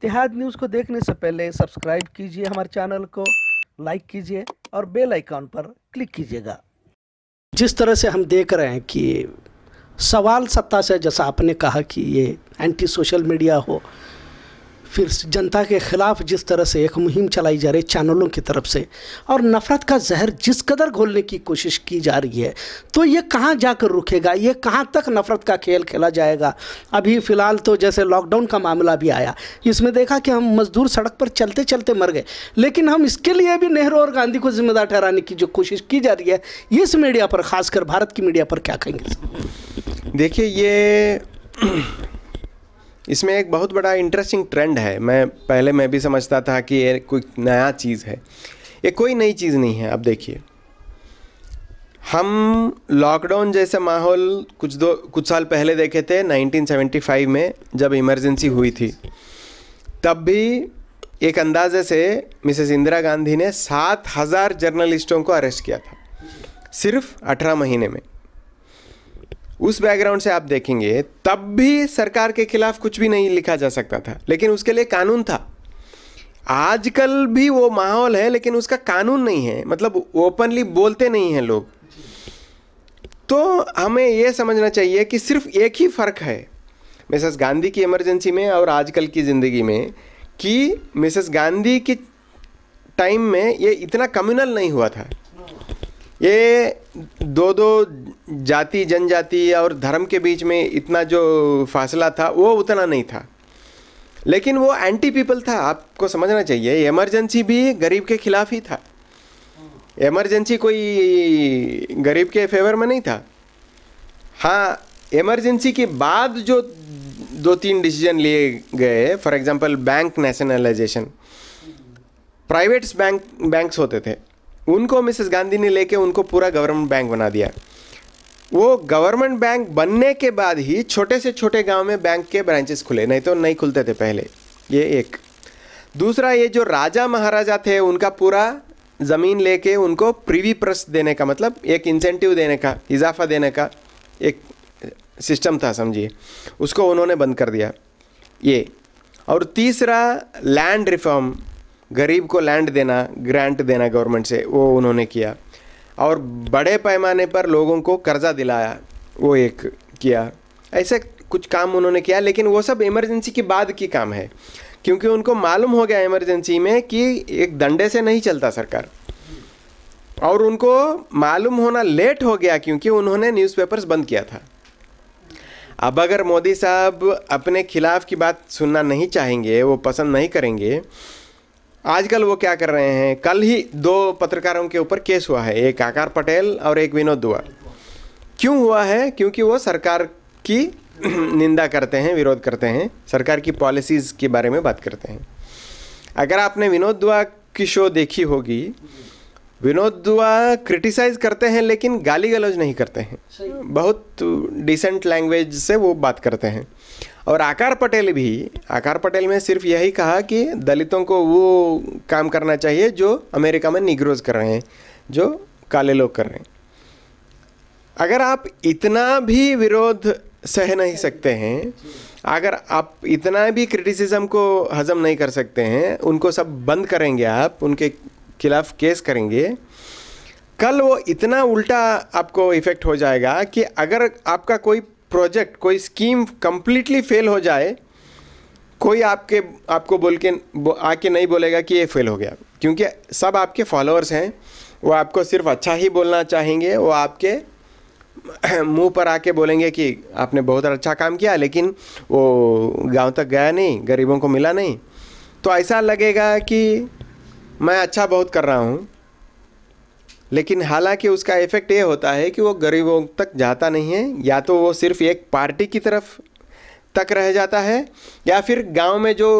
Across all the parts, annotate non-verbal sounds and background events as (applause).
इतिहाद news को देखने से पहले सब्सक्राइब कीजिए हमारे चैनल को लाइक कीजिए और बेल आइकॉन पर क्लिक कीजिएगा जिस तरह से हम देख रहे हैं कि सवाल सत्ता से जैसा आपने कहा कि ये एंटी सोशल मीडिया हो फिर जनता के खिलाफ जिस तरह से एक मुहिम चलाई जा रही है चैनलों की तरफ से और नफ़रत का जहर जिस कदर घोलने की कोशिश की जा रही है तो ये कहाँ जाकर रुकेगा ये कहाँ तक नफ़रत का खेल खेला जाएगा अभी फ़िलहाल तो जैसे लॉकडाउन का मामला भी आया इसमें देखा कि हम मज़दूर सड़क पर चलते चलते मर गए लेकिन हम इसके लिए भी नेहरू और गांधी को जिम्मेदार ठहराने की जो कोशिश की जा रही है इस मीडिया पर खासकर भारत की मीडिया पर क्या कहेंगे देखिए ये इसमें एक बहुत बड़ा इंटरेस्टिंग ट्रेंड है मैं पहले मैं भी समझता था कि ये कोई नया चीज़ है ये कोई नई चीज़ नहीं है अब देखिए हम लॉकडाउन जैसे माहौल कुछ दो कुछ साल पहले देखे थे 1975 में जब इमरजेंसी हुई थी तब भी एक अंदाजे से मिसेस इंदिरा गांधी ने सात हज़ार जर्नलिस्टों को अरेस्ट किया था सिर्फ अठारह महीने में उस बैकग्राउंड से आप देखेंगे तब भी सरकार के खिलाफ कुछ भी नहीं लिखा जा सकता था लेकिन उसके लिए कानून था आजकल भी वो माहौल है लेकिन उसका कानून नहीं है मतलब ओपनली बोलते नहीं हैं लोग तो हमें ये समझना चाहिए कि सिर्फ एक ही फ़र्क है मिसेस गांधी की इमरजेंसी में और आजकल की ज़िंदगी में कि मिसेस गांधी की टाइम में ये इतना कम्युनल नहीं हुआ था ये दो दो जाति जनजाति और धर्म के बीच में इतना जो फासला था वो उतना नहीं था लेकिन वो एंटी पीपल था आपको समझना चाहिए इमरजेंसी भी गरीब के खिलाफ ही था इमरजेंसी कोई गरीब के फेवर में नहीं था हाँ इमरजेंसी के बाद जो दो तीन डिसीजन लिए गए for example bank nationalisation privates bank banks होते थे उनको मिसेस गांधी ने लेके उनको पूरा गवर्नमेंट बैंक बना दिया वो गवर्नमेंट बैंक बनने के बाद ही छोटे से छोटे गांव में बैंक के ब्रांचेस खुले नहीं तो नहीं खुलते थे पहले ये एक दूसरा ये जो राजा महाराजा थे उनका पूरा ज़मीन लेके उनको प्रीवी प्रस देने का मतलब एक इंसेंटिव देने का इजाफा देने का एक सिस्टम था समझिए उसको उन्होंने बंद कर दिया ये और तीसरा लैंड रिफॉर्म गरीब को लैंड देना ग्रांट देना गवर्नमेंट से वो उन्होंने किया और बड़े पैमाने पर लोगों को कर्जा दिलाया वो एक किया ऐसे कुछ काम उन्होंने किया लेकिन वो सब इमरजेंसी के बाद की काम है क्योंकि उनको मालूम हो गया इमरजेंसी में कि एक दंडे से नहीं चलता सरकार और उनको मालूम होना लेट हो गया क्योंकि उन्होंने न्यूज़पेपर्स बंद किया था अब अगर मोदी साहब अपने खिलाफ की बात सुनना नहीं चाहेंगे वो पसंद नहीं करेंगे आजकल वो क्या कर रहे हैं कल ही दो पत्रकारों के ऊपर केस हुआ है एक आकार पटेल और एक विनोद दुआ क्यों हुआ है क्योंकि वो सरकार की (clears throat) निंदा करते हैं विरोध करते हैं सरकार की पॉलिसीज़ के बारे में बात करते हैं अगर आपने विनोद दुआ की शो देखी होगी विनोद दुआ क्रिटिसाइज करते हैं लेकिन गाली गलौज नहीं करते हैं बहुत डिसेंट लैंग्वेज से वो बात करते हैं और आकार पटेल भी आकार पटेल में सिर्फ यही कहा कि दलितों को वो काम करना चाहिए जो अमेरिका में निग्रोज कर रहे हैं जो काले लोग कर रहे हैं अगर आप इतना भी विरोध सह नहीं सकते हैं अगर आप इतना भी क्रिटिसिज्म को हजम नहीं कर सकते हैं उनको सब बंद करेंगे आप उनके खिलाफ केस करेंगे कल वो इतना उल्टा आपको इफ़ेक्ट हो जाएगा कि अगर आपका कोई प्रोजेक्ट कोई स्कीम कम्प्लीटली फेल हो जाए कोई आपके आपको बोल के बो, आके नहीं बोलेगा कि ये फेल हो गया क्योंकि सब आपके फॉलोअर्स हैं वो आपको सिर्फ अच्छा ही बोलना चाहेंगे वो आपके (clears throat) मुंह पर आके बोलेंगे कि आपने बहुत अच्छा काम किया लेकिन वो गांव तक गया नहीं गरीबों को मिला नहीं तो ऐसा लगेगा कि मैं अच्छा बहुत कर रहा हूँ लेकिन हालांकि उसका इफ़ेक्ट ये होता है कि वो गरीबों तक जाता नहीं है या तो वो सिर्फ एक पार्टी की तरफ तक रह जाता है या फिर गांव में जो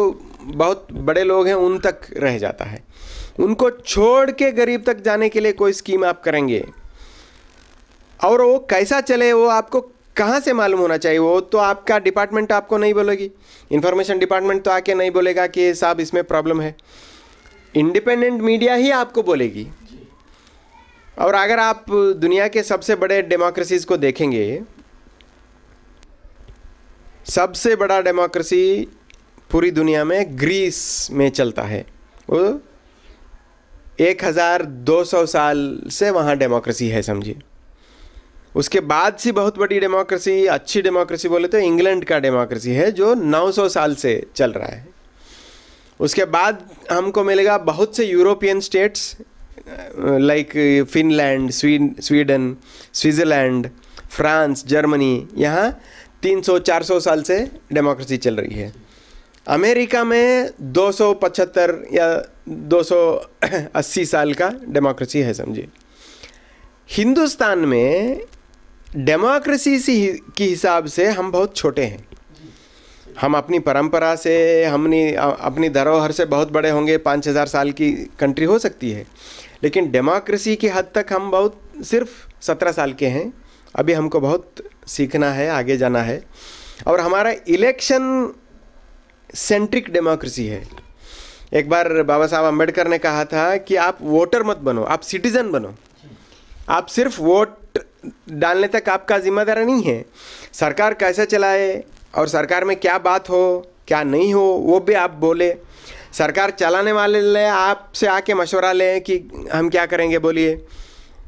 बहुत बड़े लोग हैं उन तक रह जाता है उनको छोड़ के गरीब तक जाने के लिए कोई स्कीम आप करेंगे और वो कैसा चले वो आपको कहाँ से मालूम होना चाहिए वो तो आपका डिपार्टमेंट आपको नहीं बोलेगी इन्फॉर्मेशन डिपार्टमेंट तो आके नहीं बोलेगा कि साहब इसमें प्रॉब्लम है इंडिपेंडेंट मीडिया ही आपको बोलेगी और अगर आप दुनिया के सबसे बड़े डेमोक्रेसीज़ को देखेंगे सबसे बड़ा डेमोक्रेसी पूरी दुनिया में ग्रीस में चलता है वो 1200 साल से वहाँ डेमोक्रेसी है समझिए उसके बाद से बहुत बड़ी डेमोक्रेसी अच्छी डेमोक्रेसी बोले तो इंग्लैंड का डेमोक्रेसी है जो 900 साल से चल रहा है उसके बाद हमको मिलेगा बहुत से European states like Finland Sweden Switzerland France Germany यहाँ 300-400 साल से डेमोक्रेसी चल रही है अमेरिका में 275 या 280 साल का डेमोक्रेसी है समझिए हिंदुस्तान में डेमोक्रेसी सी के हिसाब से हम बहुत छोटे हैं हम अपनी परंपरा से हमने अपनी धरोहर से बहुत बड़े होंगे पाँच हज़ार साल की कंट्री हो सकती है लेकिन डेमोक्रेसी की हद तक हम बहुत सिर्फ सत्रह साल के हैं अभी हमको बहुत सीखना है आगे जाना है और हमारा इलेक्शन सेंट्रिक डेमोक्रेसी है एक बार बाबा साहब अम्बेडकर ने कहा था कि आप वोटर मत बनो आप सिटीज़न बनो आप सिर्फ वोट डालने तक आपका जिम्मेदार नहीं है सरकार कैसे चलाए और सरकार में क्या बात हो क्या नहीं हो वो भी आप बोले सरकार चलाने वाले आपसे आके मशवरा लें कि हम क्या करेंगे बोलिए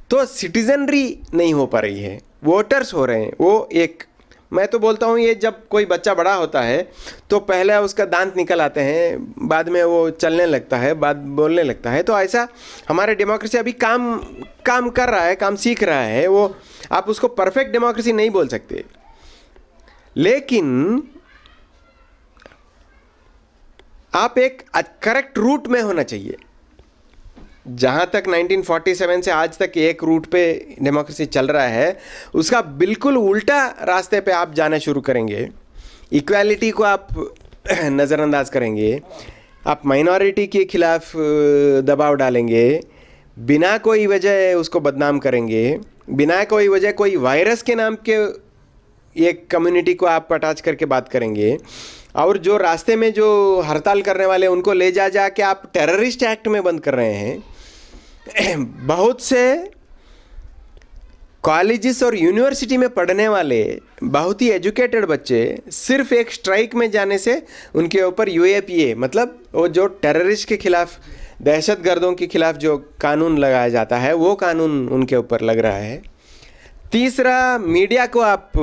तो सिटीजनरी नहीं हो पा रही है वोटर्स हो रहे हैं वो एक मैं तो बोलता हूँ ये जब कोई बच्चा बड़ा होता है तो पहले उसका दांत निकल आते हैं बाद में वो चलने लगता है बाद बोलने लगता है तो ऐसा हमारे डेमोक्रेसी अभी काम काम कर रहा है काम सीख रहा है वो आप उसको परफेक्ट डेमोक्रेसी नहीं बोल सकते लेकिन आप एक करेक्ट रूट में होना चाहिए जहाँ तक 1947 से आज तक एक रूट पे डेमोक्रेसी चल रहा है उसका बिल्कुल उल्टा रास्ते पे आप जाना शुरू करेंगे इक्वालिटी को आप (clears throat) नज़रअंदाज करेंगे आप माइनॉरिटी के खिलाफ दबाव डालेंगे बिना कोई वजह उसको बदनाम करेंगे बिना कोई वजह कोई वायरस के नाम के एक कम्युनिटी को आप अटैच करके बात करेंगे और जो रास्ते में जो हड़ताल करने वाले उनको ले जा जा के आप टेररिस्ट एक्ट में बंद कर रहे हैं (clears throat) बहुत से कॉलेजेस और यूनिवर्सिटी में पढ़ने वाले बहुत ही एजुकेटेड बच्चे सिर्फ एक स्ट्राइक में जाने से उनके ऊपर यू मतलब वो जो टेररिस्ट के खिलाफ दहशत गर्दों के खिलाफ जो कानून लगाया जाता है वो कानून उनके ऊपर लग रहा है तीसरा मीडिया को आप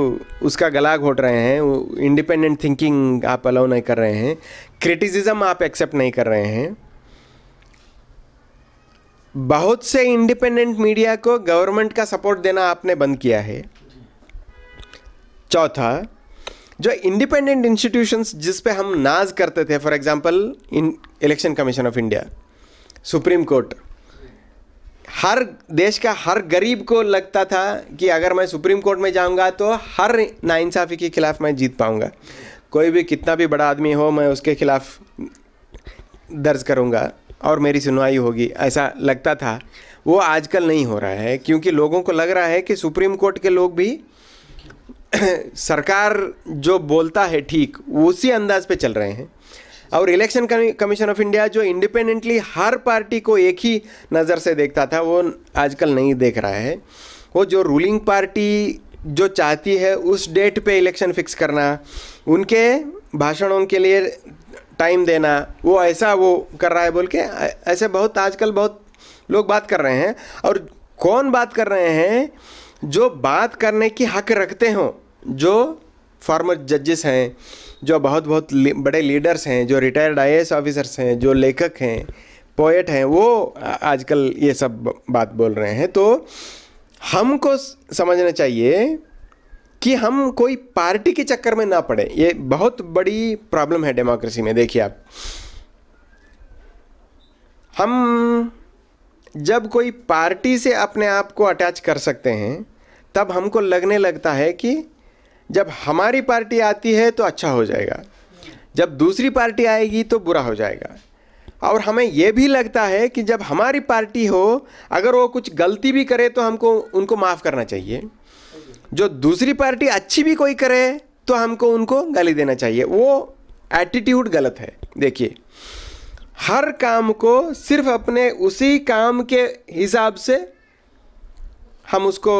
उसका गला घोट रहे हैं इंडिपेंडेंट थिंकिंग आप अलाउ नहीं कर रहे हैं क्रिटिसिज्म आप एक्सेप्ट नहीं कर रहे हैं बहुत से इंडिपेंडेंट मीडिया को गवर्नमेंट का सपोर्ट देना आपने बंद किया है चौथा जो इंडिपेंडेंट इंस्टीट्यूशंस जिस पे हम नाज करते थे फॉर एग्जांपल इन Election Commission of India Supreme Court हर देश का हर गरीब को लगता था कि अगर मैं सुप्रीम कोर्ट में जाऊंगा तो हर नाइंसाफ़ी के ख़िलाफ़ मैं जीत पाऊंगा कोई भी कितना भी बड़ा आदमी हो मैं उसके ख़िलाफ़ दर्ज करूंगा और मेरी सुनवाई होगी ऐसा लगता था वो आजकल नहीं हो रहा है क्योंकि लोगों को लग रहा है कि सुप्रीम कोर्ट के लोग भी (clears throat) सरकार जो बोलता है ठीक उसी अंदाज पे चल रहे हैं और इलेक्शन कमीशन ऑफ इंडिया जो इंडिपेंडेंटली हर पार्टी को एक ही नज़र से देखता था वो आजकल नहीं देख रहा है वो जो रूलिंग पार्टी जो चाहती है उस डेट पे इलेक्शन फिक्स करना उनके भाषणों के लिए टाइम देना वो ऐसा वो कर रहा है बोल के ऐसे बहुत आजकल बहुत लोग बात कर रहे हैं और कौन बात कर रहे हैं जो बात करने की हक रखते हों जो फॉर्मर जजेस हैं जो बहुत बहुत ले, बड़े लीडर्स हैं जो रिटायर्ड आई ऑफिसर्स हैं जो लेखक हैं पोएट हैं वो आजकल ये सब बात बोल रहे हैं तो हमको समझना चाहिए कि हम कोई पार्टी के चक्कर में ना पड़े ये बहुत बड़ी प्रॉब्लम है डेमोक्रेसी में देखिए आप हम जब कोई पार्टी से अपने आप को अटैच कर सकते हैं तब हमको लगने लगता है कि जब हमारी पार्टी आती है तो अच्छा हो जाएगा जब दूसरी पार्टी आएगी तो बुरा हो जाएगा और हमें यह भी लगता है कि जब हमारी पार्टी हो अगर वो कुछ गलती भी करे तो हमको उनको माफ़ करना चाहिए जो दूसरी पार्टी अच्छी भी कोई करे तो हमको उनको गाली देना चाहिए वो एटीट्यूड गलत है देखिए हर काम को सिर्फ अपने उसी काम के हिसाब से हम उसको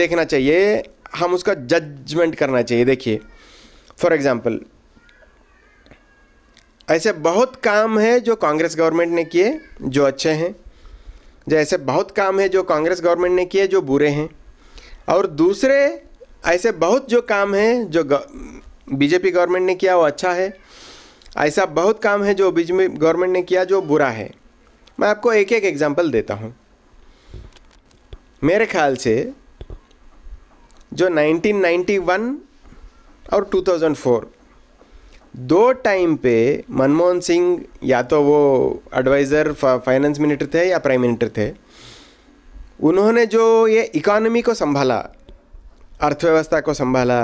देखना चाहिए हम उसका जजमेंट करना चाहिए देखिए फॉर एग्ज़ाम्पल ऐसे बहुत काम है जो कांग्रेस गवर्नमेंट ने किए जो अच्छे हैं जैसे बहुत काम है जो कांग्रेस गवर्नमेंट ने किए जो बुरे हैं और दूसरे ऐसे बहुत जो काम हैं जो बीजेपी गवर्नमेंट ने किया वो अच्छा है ऐसा बहुत काम है जो बीजेपी गवर्नमेंट ने किया जो बुरा है मैं आपको एक एक एग्जाम्पल देता हूँ मेरे ख्याल से जो 1991 और 2004 दो टाइम पे मनमोहन सिंह या तो वो एडवाइज़र फाइनेंस मिनिस्टर थे या प्राइम मिनिस्टर थे उन्होंने जो ये इकोनॉमी को संभाला अर्थव्यवस्था को संभाला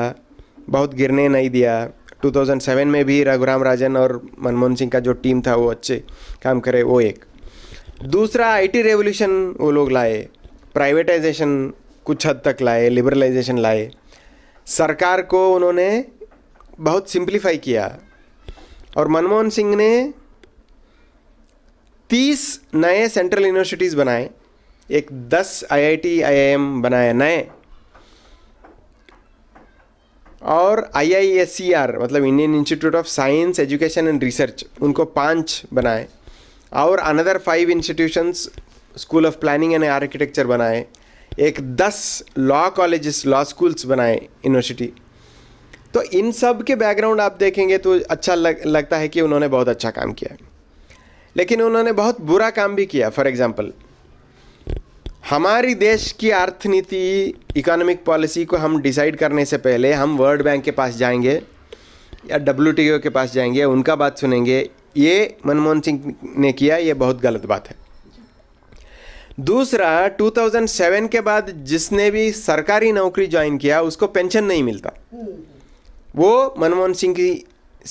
बहुत गिरने नहीं दिया 2007 में भी रघुराम राजन और मनमोहन सिंह का जो टीम था वो अच्छे काम करे वो एक दूसरा आईटी रेवोल्यूशन वो लोग लाए प्राइवेटाइजेशन कुछ हद तक लाए लिबरलाइजेशन लाए सरकार को उन्होंने बहुत सिंप्लीफाई किया और मनमोहन सिंह ने तीस नए सेंट्रल यूनिवर्सिटीज़ बनाए एक दस आईआईटी आईआईएम बनाए नए और आईआईएससीआर e मतलब Indian Institute of Science Education and Research उनको पांच बनाए और another five institutions school of planning and architecture बनाए एक दस लॉ कॉलेज लॉ स्कूल्स बनाए यूनिवर्सिटी तो इन सब के बैकग्राउंड आप देखेंगे तो अच्छा लग, लगता है कि उन्होंने बहुत अच्छा काम किया लेकिन उन्होंने बहुत बुरा काम भी किया फॉर एग्ज़ाम्पल हमारी देश की अर्थनीति इकोनॉमिक पॉलिसी को हम डिसाइड करने से पहले हम वर्ल्ड बैंक के पास जाएंगे या डब्ल्यू के पास जाएंगे उनका बात सुनेंगे ये मनमोहन सिंह ने किया ये बहुत गलत बात है दूसरा 2007 के बाद जिसने भी सरकारी नौकरी ज्वाइन किया उसको पेंशन नहीं मिलता वो मनमोहन सिंह की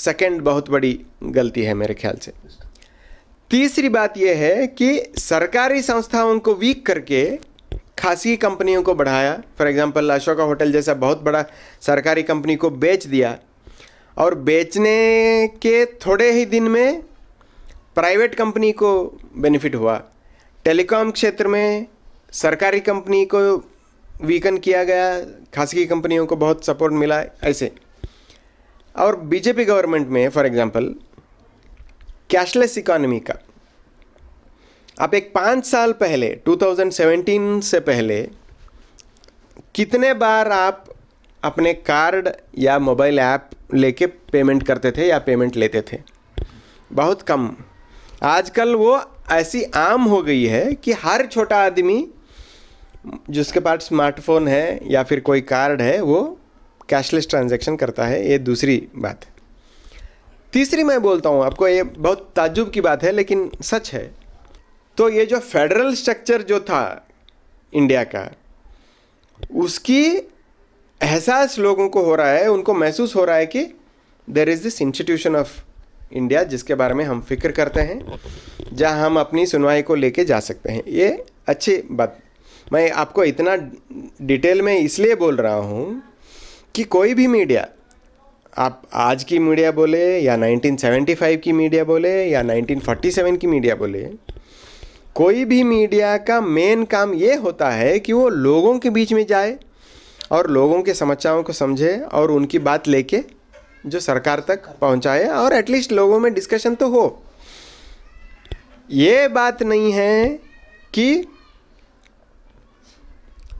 सेकंड बहुत बड़ी गलती है मेरे ख्याल से तीसरी बात यह है कि सरकारी संस्थाओं को वीक करके खासी कंपनियों को बढ़ाया फॉर एग्जांपल अशोका होटल जैसा बहुत बड़ा सरकारी कंपनी को बेच दिया और बेचने के थोड़े ही दिन में प्राइवेट कंपनी को बेनिफिट हुआ टेलीकॉम क्षेत्र में सरकारी कंपनी को वीकन किया गया खासगी कंपनियों को बहुत सपोर्ट मिला ऐसे और बीजेपी गवर्नमेंट में फॉर एग्जांपल कैशलेस इकोनॉमी का आप एक पाँच साल पहले 2017 से पहले कितने बार आप अपने कार्ड या मोबाइल ऐप लेके पेमेंट करते थे या पेमेंट लेते थे बहुत कम आजकल वो ऐसी आम हो गई है कि हर छोटा आदमी जिसके पास स्मार्टफोन है या फिर कोई कार्ड है वो कैशलेस ट्रांजैक्शन करता है ये दूसरी बात है तीसरी मैं बोलता हूँ आपको ये बहुत ताजुब की बात है लेकिन सच है तो ये जो फेडरल स्ट्रक्चर जो था इंडिया का उसकी एहसास लोगों को हो रहा है उनको महसूस हो रहा है कि there is this institution of India जिसके बारे में हम फिक्र करते हैं जहां हम अपनी सुनवाई को लेके जा सकते हैं ये अच्छी बात मैं आपको इतना डिटेल में इसलिए बोल रहा हूँ कि कोई भी मीडिया आप आज की मीडिया बोले या 1975 की मीडिया बोले या 1947 की मीडिया बोले कोई भी मीडिया का मेन काम ये होता है कि वो लोगों के बीच में जाए और लोगों के समस्याओं को समझे और उनकी बात लेके जो सरकार तक पहुंचाए और एटलीस्ट लोगों में डिस्कशन तो हो ये बात नहीं है कि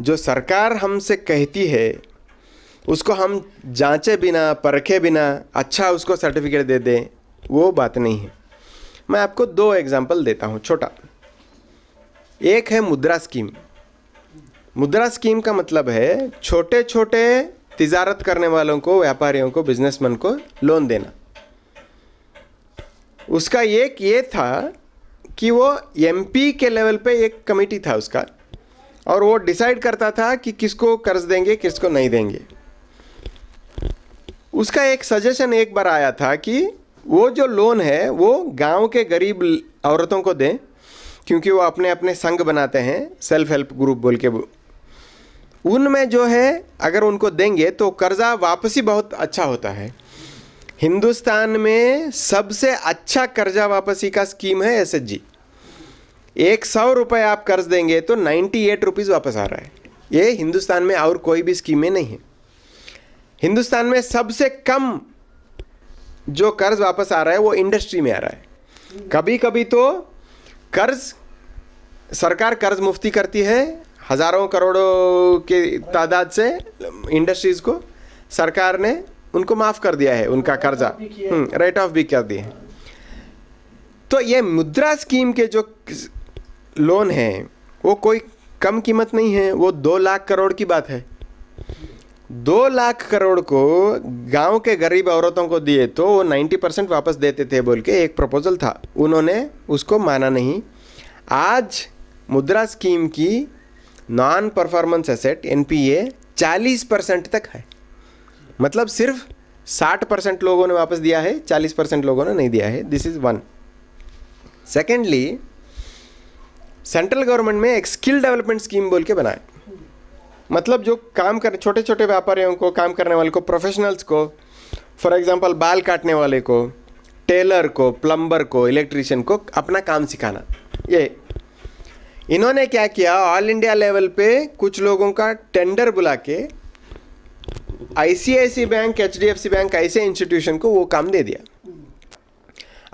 जो सरकार हमसे कहती है उसको हम जांचे बिना परखे बिना अच्छा उसको सर्टिफिकेट दे दें वो बात नहीं है मैं आपको दो एग्जाम्पल देता हूँ छोटा एक है मुद्रा स्कीम मुद्रा स्कीम का मतलब है छोटे छोटे तजारत करने वालों को व्यापारियों को बिजनेसमैन को लोन देना उसका एक ये था कि वो एमपी के लेवल पे एक कमेटी था उसका और वो डिसाइड करता था कि किसको कर्ज देंगे किसको नहीं देंगे उसका एक सजेशन एक बार आया था कि वो जो लोन है वो गांव के गरीब औरतों को दें क्योंकि वो अपने अपने संघ बनाते हैं सेल्फ हेल्प ग्रुप बोल के उनमें जो है अगर उनको देंगे तो कर्ज़ा वापसी बहुत अच्छा होता है हिंदुस्तान में सबसे अच्छा कर्जा वापसी का स्कीम है एस एच जी एक सौ रुपये आप कर्ज देंगे तो नाइन्टी एट रुपीज़ वापस आ रहा है ये हिंदुस्तान में और कोई भी स्कीमें नहीं है हिंदुस्तान में सबसे कम जो कर्ज वापस आ रहा है वो इंडस्ट्री में आ रहा है कभी कभी तो कर्ज सरकार कर्ज मुफ्ती करती है हजारों करोड़ों के तादाद से इंडस्ट्रीज को सरकार ने उनको माफ कर दिया है उनका कर्जा रेट ऑफ भी कर दिए तो ये मुद्रा स्कीम के जो लोन हैं वो कोई कम कीमत नहीं है वो दो लाख करोड़ की बात है दो लाख करोड़ को गांव के गरीब औरतों को दिए तो वो नाइन्टी परसेंट वापस देते थे बोल के एक प्रपोजल था उन्होंने उसको माना नहीं आज मुद्रा स्कीम की नॉन परफॉर्मेंस एसेट एन चालीस परसेंट तक है मतलब सिर्फ साठ परसेंट लोगों ने वापस दिया है चालीस परसेंट लोगों ने नहीं दिया है this is one secondly central government में एक स्किल डेवलपमेंट स्कीम बोल के बनाए मतलब जो काम कर छोटे छोटे व्यापारियों को काम करने वाले को प्रोफेशनल्स को फॉर एग्जांपल बाल काटने वाले को टेलर को प्लम्बर को इलेक्ट्रिशियन को अपना काम सिखाना ये इन्होंने क्या किया ऑल इंडिया लेवल पे कुछ लोगों का टेंडर बुला के आईसीआईसी बैंक सी बैंक ऐसे इंस्टीट्यूशन को वो काम दे दिया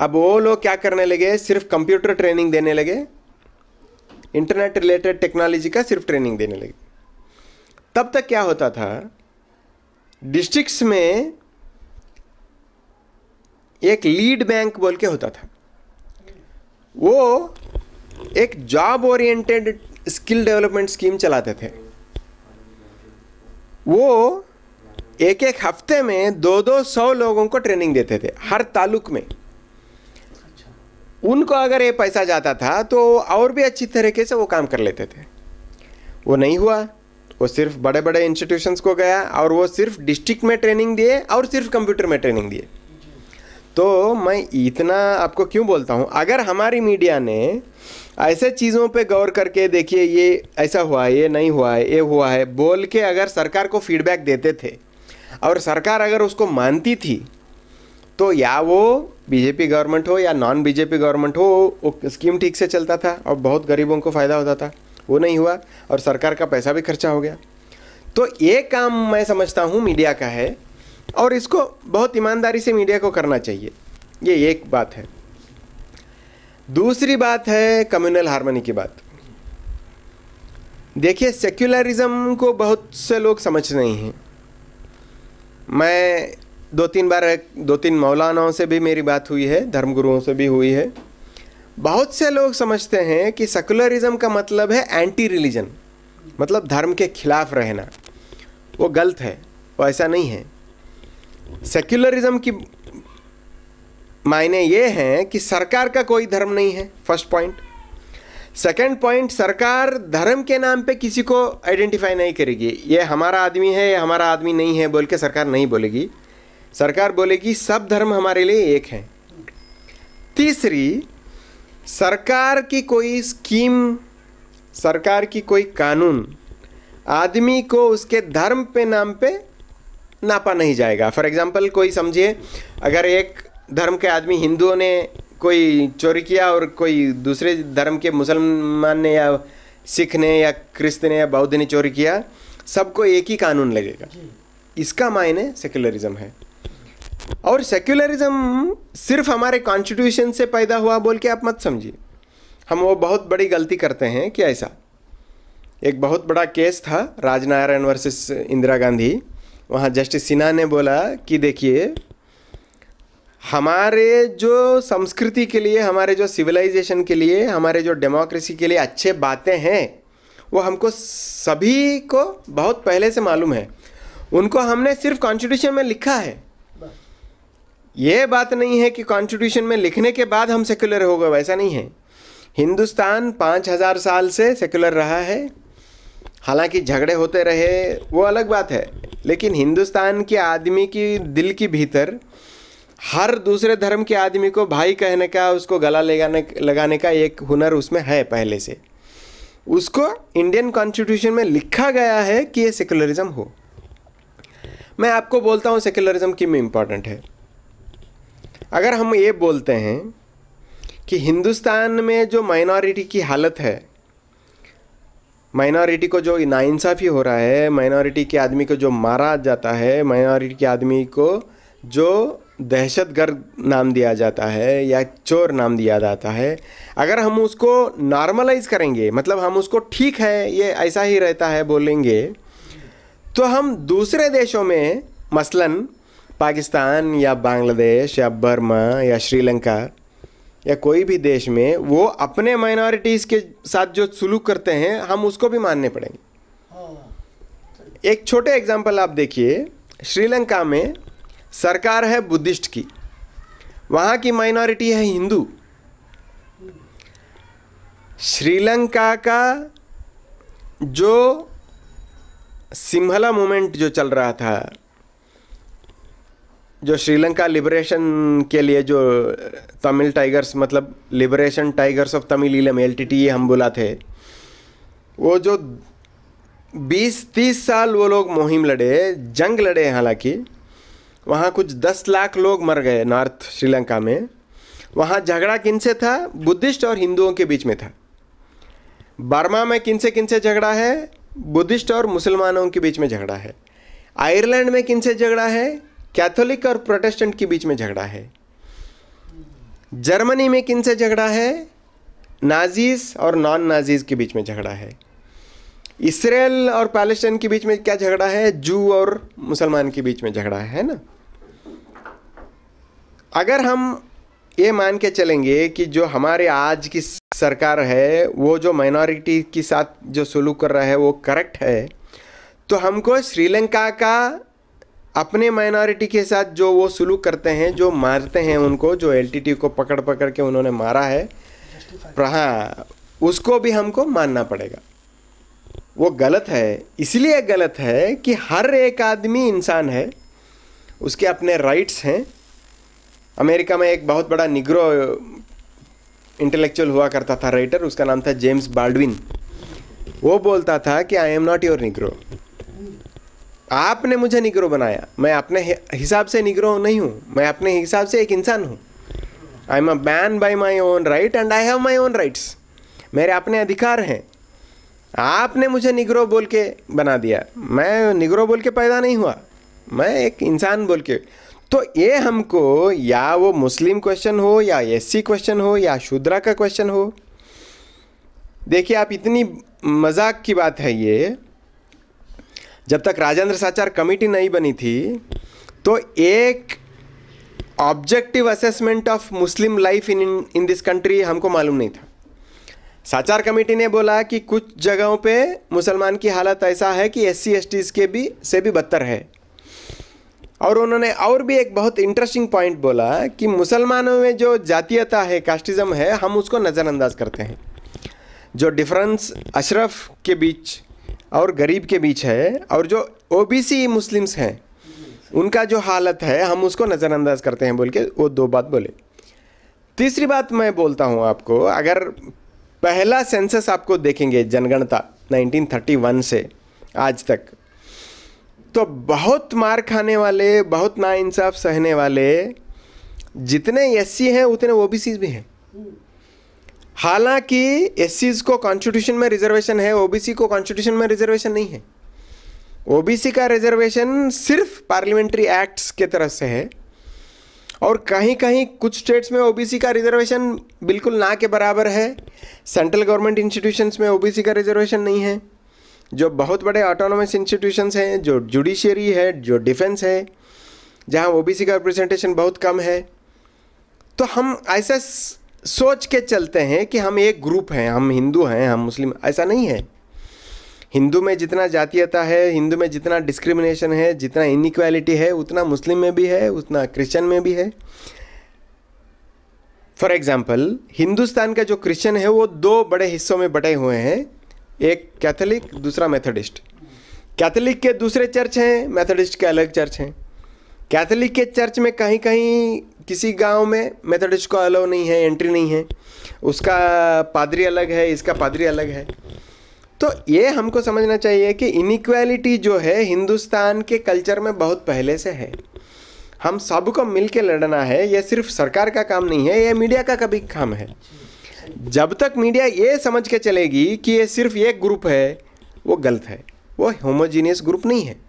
अब वो लोग क्या करने लगे सिर्फ कंप्यूटर ट्रेनिंग देने लगे इंटरनेट रिलेटेड टेक्नोलॉजी का सिर्फ ट्रेनिंग देने लगे तब तक क्या होता था डिस्ट्रिक्ट्स में एक लीड बैंक बोल के होता था वो एक job oriented skill development scheme चलाते थे वो एक एक हफ्ते में दो दो सौ लोगों को ट्रेनिंग देते थे हर तालुक में उनको अगर ये पैसा जाता था तो और भी अच्छी तरीके से वो काम कर लेते थे वो नहीं हुआ वो सिर्फ बड़े बड़े इंस्टीट्यूशंस को गया और वो सिर्फ डिस्ट्रिक्ट में ट्रेनिंग दिए और सिर्फ कंप्यूटर में ट्रेनिंग दिए तो मैं इतना आपको क्यों बोलता हूँ अगर हमारी मीडिया ने ऐसे चीज़ों पे गौर करके देखिए ये ऐसा हुआ है ये नहीं हुआ है ये हुआ है बोल के अगर सरकार को फीडबैक देते थे और सरकार अगर उसको मानती थी तो या वो बीजेपी गवर्नमेंट हो या नॉन बीजेपी गवर्नमेंट हो वो स्कीम ठीक से चलता था और बहुत गरीबों को फ़ायदा होता था वो नहीं हुआ और सरकार का पैसा भी खर्चा हो गया तो ये काम मैं समझता हूँ मीडिया का है और इसको बहुत ईमानदारी से मीडिया को करना चाहिए ये एक बात है दूसरी बात है कम्युनल हारमोनी की बात देखिए सेक्युलरिज्म को बहुत से लोग समझ नहीं हैं मैं दो तीन बार दो तीन मौलानाओं से भी मेरी बात हुई है धर्मगुरुओं से भी हुई है बहुत से लोग समझते हैं कि सेकुलरिज्म का मतलब है एंटी रिलीजन मतलब धर्म के खिलाफ रहना वो गलत है वो ऐसा नहीं है सेक्युलरिज्म की मायने ये हैं कि सरकार का कोई धर्म नहीं है फर्स्ट पॉइंट सेकंड पॉइंट सरकार धर्म के नाम पे किसी को आइडेंटिफाई नहीं करेगी ये हमारा आदमी है ये हमारा आदमी नहीं है बोल के सरकार नहीं बोलेगी सरकार बोलेगी सब धर्म हमारे लिए एक हैं तीसरी सरकार की कोई स्कीम सरकार की कोई कानून आदमी को उसके धर्म पे नाम पे नापा नहीं जाएगा फॉर एग्जांपल कोई समझिए अगर एक धर्म के आदमी हिंदुओं ने कोई चोरी किया और कोई दूसरे धर्म के मुसलमान ने या सिख ने या क्रिस्त ने या बौद्ध ने चोरी किया सबको एक ही कानून लगेगा इसका मायने सेक्युलरिज्म है और सेक्युलरिज्म सिर्फ हमारे कॉन्स्टिट्यूशन से पैदा हुआ बोल के आप मत समझिए हम वो बहुत बड़ी गलती करते हैं कि ऐसा एक बहुत बड़ा केस था राजनारायण वर्सेस इंदिरा गांधी वहाँ जस्टिस सिन्हा ने बोला कि देखिए हमारे जो संस्कृति के लिए हमारे जो सिविलाइजेशन के लिए हमारे जो डेमोक्रेसी के लिए अच्छे बातें हैं वो हमको सभी को बहुत पहले से मालूम है उनको हमने सिर्फ कॉन्स्टिट्यूशन में लिखा है ये बात नहीं है कि कॉन्स्टिट्यूशन में लिखने के बाद हम सेक्युलर हो गए वैसा नहीं है हिंदुस्तान पाँच हज़ार साल से सेक्युलर रहा है हालांकि झगड़े होते रहे वो अलग बात है लेकिन हिंदुस्तान के आदमी की दिल के भीतर हर दूसरे धर्म के आदमी को भाई कहने का उसको गला लगाने लगाने का एक हुनर उसमें है पहले से उसको इंडियन कॉन्स्टिट्यूशन में लिखा गया है कि ये सेकुलरिज्म हो मैं आपको बोलता हूँ सेकुलरिज्म क्यों इम्पॉर्टेंट है अगर हम ये बोलते हैं कि हिंदुस्तान में जो माइनॉरिटी की हालत है माइनॉरिटी को जो नाइंसाफ़ी हो रहा है माइनॉरिटी के आदमी को जो मारा जाता है माइनॉरिटी के आदमी को जो दहशतगर्द नाम दिया जाता है या चोर नाम दिया जाता है अगर हम उसको नॉर्मलाइज करेंगे मतलब हम उसको ठीक है ये ऐसा ही रहता है बोलेंगे तो हम दूसरे देशों में मसलन पाकिस्तान या बांग्लादेश या बर्मा या श्रीलंका या कोई भी देश में वो अपने माइनॉरिटीज़ के साथ जो सलूक करते हैं हम उसको भी मानने पड़ेंगे हाँ। एक छोटे एग्जाम्पल आप देखिए श्रीलंका में सरकार है बुद्धिस्ट की वहाँ की माइनॉरिटी है हिंदू श्रीलंका का जो सिम्हला मूवमेंट जो चल रहा था जो श्रीलंका लिबरेशन के लिए जो तमिल टाइगर्स मतलब liberation tigers of Tamil Eelam एल हम बोला थे वो जो 20-30 साल वो लोग मुहिम लड़े जंग लड़े हालांकि वहाँ कुछ दस लाख लोग मर गए नॉर्थ श्रीलंका में वहाँ झगड़ा किन से था बुद्धिस्ट और हिंदुओं के बीच में था बर्मा में किन से किन से झगड़ा है बुद्धिस्ट और मुसलमानों के बीच में झगड़ा है आयरलैंड में किन से झगड़ा है कैथोलिक और प्रोटेस्टेंट के बीच में झगड़ा है जर्मनी में किन से झगड़ा है नाजीज और नॉन नाजीज के बीच में झगड़ा है इसराइल और पैलेस्टाइन के बीच में क्या झगड़ा है जू और मुसलमान के बीच में झगड़ा है है ना अगर हम ये मान के चलेंगे कि जो हमारे आज की सरकार है वो जो माइनॉरिटी के साथ जो सुलूक कर रहा है वो करेक्ट है तो हमको श्रीलंका का अपने माइनॉरिटी के साथ जो वो सलूक करते हैं जो मारते हैं उनको जो एल को पकड़ पकड़ के उन्होंने मारा है हाँ उसको भी हमको मानना पड़ेगा वो गलत है इसलिए गलत है कि हर एक आदमी इंसान है उसके अपने राइट्स हैं अमेरिका में एक बहुत बड़ा निग्रो इंटेलेक्चुअल हुआ करता था राइटर उसका नाम था जेम्स बाल्डविन वो बोलता था कि I am not your negro आपने मुझे निग्रो बनाया मैं अपने हिसाब से निग्रो नहीं हूँ मैं अपने हिसाब से एक इंसान हूँ I am a being by my own right and I have my own rights मेरे अपने अधिकार हैं आपने मुझे निगरो बोल के बना दिया मैं निगरो बोल के पैदा नहीं हुआ मैं एक इंसान बोल के तो ये हमको या वो मुस्लिम क्वेश्चन हो या एससी क्वेश्चन हो या शूद्रा का क्वेश्चन हो देखिए आप इतनी मजाक की बात है ये जब तक राजेंद्र साचार कमेटी नहीं बनी थी तो एक objective assessment of Muslim life in in this country हमको मालूम नहीं था साचार कमेटी ने बोला कि कुछ जगहों पे मुसलमान की हालत ऐसा है कि एस सी के भी से भी बदतर है और उन्होंने और भी एक बहुत इंटरेस्टिंग पॉइंट बोला कि मुसलमानों में जो जातीयता है कास्टिज़्म है हम उसको नज़रअंदाज करते हैं जो डिफरेंस अशरफ के बीच और गरीब के बीच है और जो ओबीसी मुस्लिम्स हैं उनका जो हालत है हम उसको नज़रअंदाज करते हैं बोल के वो दो बात बोले तीसरी बात मैं बोलता हूँ आपको अगर पहला सेंसस आपको देखेंगे जनगणता 1931 से आज तक तो बहुत मार खाने वाले बहुत नाइंसाफ सहने वाले जितने एस हैं उतने ओ भी हैं हालांकि एस को कॉन्स्टिट्यूशन में रिजर्वेशन है ओबीसी को कॉन्स्टिट्यूशन में रिजर्वेशन नहीं है ओबीसी का रिजर्वेशन सिर्फ पार्लियामेंट्री एक्ट्स के तरफ से है और कहीं कहीं कुछ स्टेट्स में ओबीसी का रिजर्वेशन बिल्कुल ना के बराबर है सेंट्रल गवर्नमेंट इंस्टीट्यूशंस में ओबीसी का रिजर्वेशन नहीं है जो बहुत बड़े ऑटोनोमस इंस्टीट्यूशंस हैं जो जुडिशियरी है जो डिफेंस है जहाँ ओबीसी का रिप्रेजेंटेशन बहुत कम है तो हम ऐसा सोच के चलते हैं कि हम एक ग्रुप हैं हम हिंदू हैं हम मुस्लिम ऐसा नहीं है हिंदू में जितना जातीयता है हिंदू में जितना डिस्क्रिमिनेशन है जितना इनिक्वालिटी है उतना मुस्लिम में भी है उतना क्रिश्चन में भी है फॉर एग्ज़ाम्पल हिंदुस्तान का जो क्रिश्चन है वो दो बड़े हिस्सों में बटे हुए हैं एक कैथोलिक दूसरा मेथोडिस्ट कैथोलिक के दूसरे चर्च हैं मेथोडिस्ट के अलग चर्च हैं कैथोलिक के चर्च में कहीं कहीं किसी गांव में मेथोडिस्ट को अलाउ नहीं है एंट्री नहीं है उसका पादरी अलग है इसका पादरी अलग है तो ये हमको समझना चाहिए कि इनिक्वालिटी जो है हिंदुस्तान के कल्चर में बहुत पहले से है हम सबको मिल के लड़ना है ये सिर्फ सरकार का काम नहीं है ये मीडिया का कभी काम है जब तक मीडिया ये समझ के चलेगी कि ये सिर्फ एक ग्रुप है वो गलत है वो होमोजीनियस ग्रुप नहीं है